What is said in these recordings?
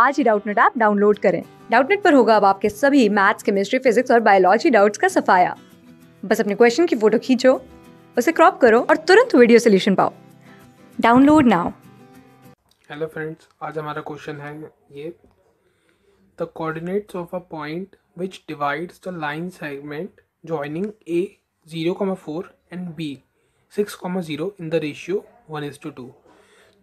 आज ही Doubtnut app download करें डाउटनेट पर होगा अब आपके सभी मैथ्स केमिस्ट्री फिजिक्स और बायोलॉजी डाउट्स का सफाया बस अपने क्वेश्चन की फोटो खींचो उसे क्रॉप करो और तुरंत वीडियो सोल्यूशन पाओ डाउनलोड नाउ हेलो फ्रेंड्स आज हमारा क्वेश्चन है ये the coordinates of a point which divides the line segment joining A 0.4 and B 6.0 in the ratio 1 is to 2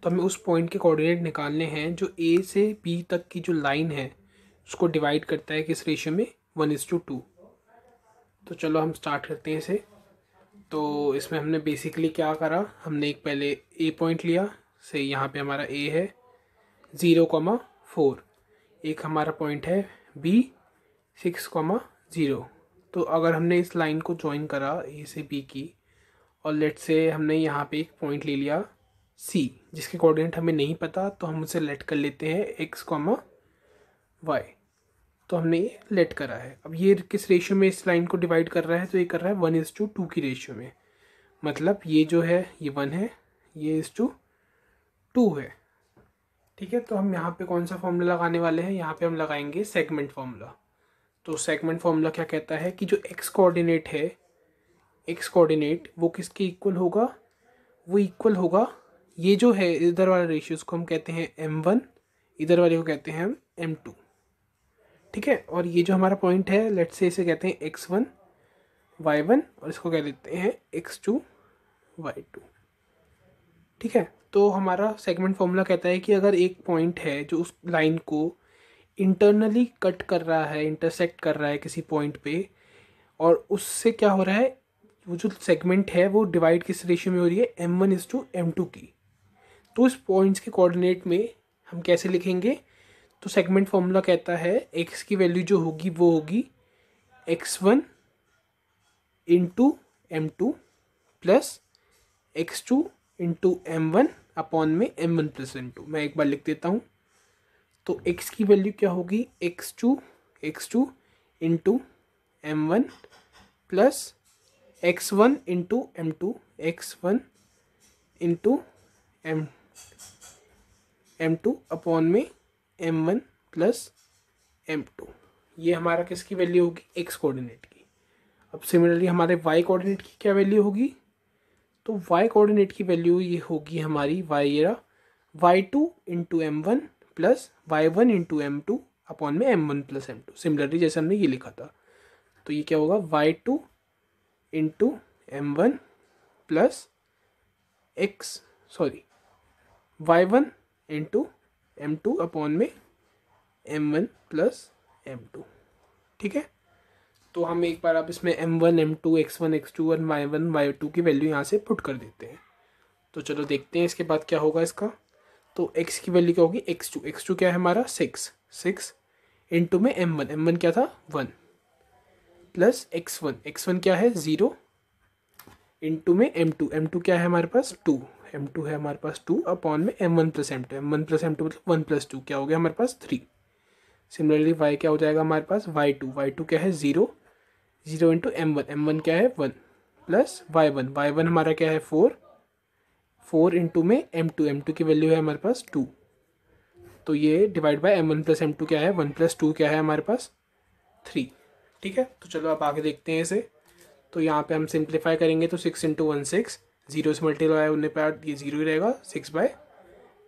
तो हमें उस पॉइंट के कोऑर्डिनेट निकालने हैं जो ए से बी तक की जो लाइन है उसको डिवाइड करता है किस रेशियो में वन इज़ टू टू तो चलो हम स्टार्ट करते हैं इसे तो इसमें हमने बेसिकली क्या करा हमने एक पहले ए पॉइंट लिया से यहाँ पे हमारा ए है ज़ीरो कॉमा फोर एक हमारा पॉइंट है बी सिक्स कॉमा ज़ीरो तो अगर हमने इस लाइन को ज्वाइन करा ए से बी की और लेट से हमने यहाँ पे एक पॉइंट ले लिया सी जिसके कोऑर्डिनेट हमें नहीं पता तो हम उसे लेट कर लेते हैं एक्स कॉमा वाई तो हमने ये लेट करा है अब ये किस रेशियो में इस लाइन को डिवाइड कर रहा है तो ये कर रहा है one is to two two ratio में मतलब ये जो है ये वन है ये इज़ टू टू है ठीक है तो हम यहाँ पे कौन सा फॉर्मूला लगाने वाले हैं यहाँ पे हम लगाएंगे सेगमेंट फॉर्मूला तो सेगमेंट फॉर्मूला क्या कहता है कि जो एक्स कोऑर्डिनेट है एक्स कोऑर्डिनेट वो किसके इक्वल होगा वो इक्वल होगा ये जो है इधर वाले रेशियोज को हम कहते हैं एम वन इधर वाले को कहते हैं हम एम टू ठीक है और ये जो हमारा पॉइंट है लेट से इसे कहते हैं एक्स वन वाई वन और इसको कह लेते हैं एक्स टू वाई टू ठीक है तो हमारा सेगमेंट फॉर्मूला कहता है कि अगर एक पॉइंट है जो उस लाइन को इंटरनली कट कर रहा है इंटरसेक्ट कर रहा है किसी पॉइंट पे और उससे क्या हो रहा है वो जो सेगमेंट है वो डिवाइड किस रेशियो में हो रही है m one is to m two की तो इस पॉइंट्स के कोऑर्डिनेट में हम कैसे लिखेंगे तो सेगमेंट फॉर्मूला कहता है एक्स की वैल्यू जो होगी वो होगी x one into m two plus x two into m one upon में m one plus m two मैं एक बार लिख देता हूँ तो एक्स की वैल्यू क्या होगी x two x two into m one plus x one into m two x one into m m two upon में m one plus m two ये हमारा किसकी वैल्यू होगी एक्स कोऑर्डिनेट की अब सिमिलरली हमारे वाई कोऑर्डिनेट की क्या वैल्यू होगी तो वाई कोऑर्डिनेट की वैल्यू ये होगी हमारी वाई एरा y two into m one plus y one into m two upon में m one plus m two similarly जैसे हमने ये लिखा था तो ये क्या होगा y two into m one plus x sorry y one m2 m two upon में m one plus m two ठीक है तो हम एक बार आप इसमें m one m two x one x to one y one y two की वैल्यू यहाँ से पुट कर देते हैं तो चलो देखते हैं इसके बाद क्या होगा इसका तो x की वैल्यू क्या होगी x2 टू एक्स टू क्या है हमारा सिक्स सिक्स टू में एम वन एम वन क्या था one plus x one x one क्या है ज़ीरो इंटू में एम टू एम टू क्या है हमारे पास टू एम टू है हमारे पास टू अपॉन में m one plus m two m one plus m two मतलब वन प्लस टू क्या हो गया हमारे पास थ्री सिमिलरली वाई क्या हो जाएगा हमारे पास वाई टू वाई टू क्या है zero zero into m one m one क्या है one plus y one y one हमारा क्या है फोर फोर इंटू में एम टू एम टू की वैल्यू है हमारे पास टू तो ये divide by m one plus m two क्या है वन प्लस टू क्या है हमारे पास थ्री ठीक है तो चलो आप आगे देखते हैं इसे तो यहाँ पे हम सिंप्लीफाई करेंगे तो six into one six zero से मल्टीप्लाई होने पे आठ ये जीरो ही रहेगा सिक्स बाय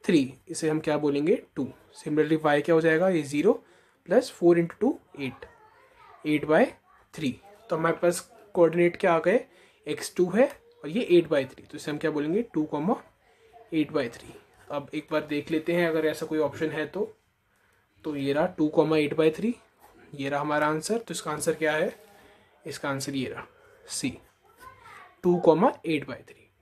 थ्री इसे हम क्या बोलेंगे टू सिमिलरली वाई क्या हो जाएगा ये zero plus four into two eight eight by three तो हमारे पास कोऑर्डिनेट क्या आ गए एक्स टू है और ये एट बाय थ्री तो इसे हम क्या बोलेंगे two comma eight by three अब एक बार देख लेते हैं अगर ऐसा कोई ऑप्शन है तो तो ये रहा two comma eight by three ये रहा हमारा आंसर तो इसका आंसर क्या है इसका आंसर ये रहा C two comma eight by three